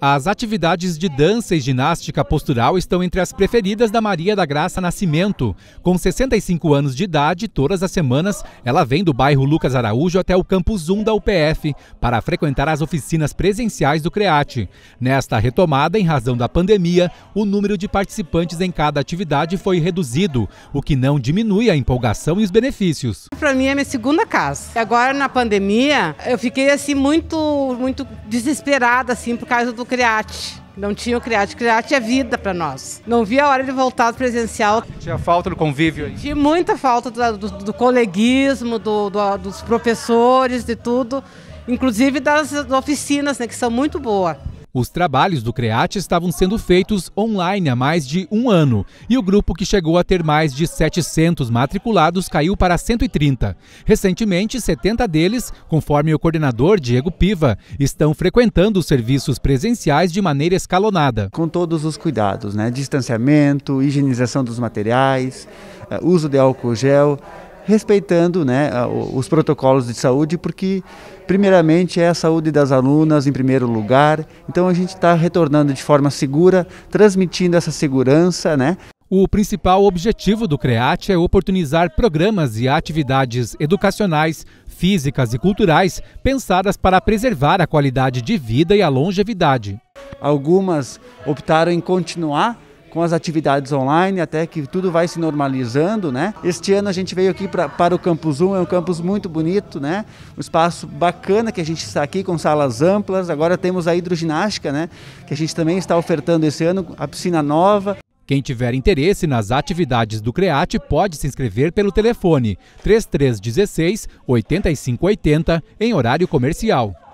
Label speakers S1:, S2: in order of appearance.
S1: As atividades de dança e ginástica postural estão entre as preferidas da Maria da Graça Nascimento. Com 65 anos de idade, todas as semanas, ela vem do bairro Lucas Araújo até o campus 1 da UPF para frequentar as oficinas presenciais do CREAT. Nesta retomada, em razão da pandemia, o número de participantes em cada atividade foi reduzido, o que não diminui a empolgação e os benefícios.
S2: Para mim é minha segunda casa. Agora na pandemia, eu fiquei assim muito muito desesperada assim por causa do Criate. Não tinha o Criate. O é vida para nós. Não via a hora de voltar ao presencial.
S1: Tinha falta do convívio? Aí.
S2: Tinha muita falta do, do, do coleguismo, do, do, dos professores, de tudo. Inclusive das oficinas, né, que são muito boas.
S1: Os trabalhos do CREAT estavam sendo feitos online há mais de um ano e o grupo que chegou a ter mais de 700 matriculados caiu para 130. Recentemente, 70 deles, conforme o coordenador Diego Piva, estão frequentando os serviços
S3: presenciais de maneira escalonada. Com todos os cuidados, né? distanciamento, higienização dos materiais, eh, uso de álcool gel, respeitando né, os protocolos de saúde, porque primeiramente é a saúde das alunas em primeiro lugar. Então a gente está retornando de forma segura, transmitindo essa segurança, né? O
S1: principal objetivo do CREAT é oportunizar programas e atividades educacionais, físicas e culturais pensadas para preservar a qualidade de vida e a longevidade.
S3: Algumas optaram em continuar com as atividades online, até que tudo vai se normalizando, né? Este ano a gente veio aqui pra, para o Campus 1, é um campus muito bonito, né? Um espaço bacana que a gente está aqui com salas amplas, agora temos a hidroginástica, né? Que a gente também está ofertando esse ano, a piscina nova. Quem tiver interesse
S1: nas atividades do CREAT pode se inscrever pelo telefone 3316 8580 em horário comercial.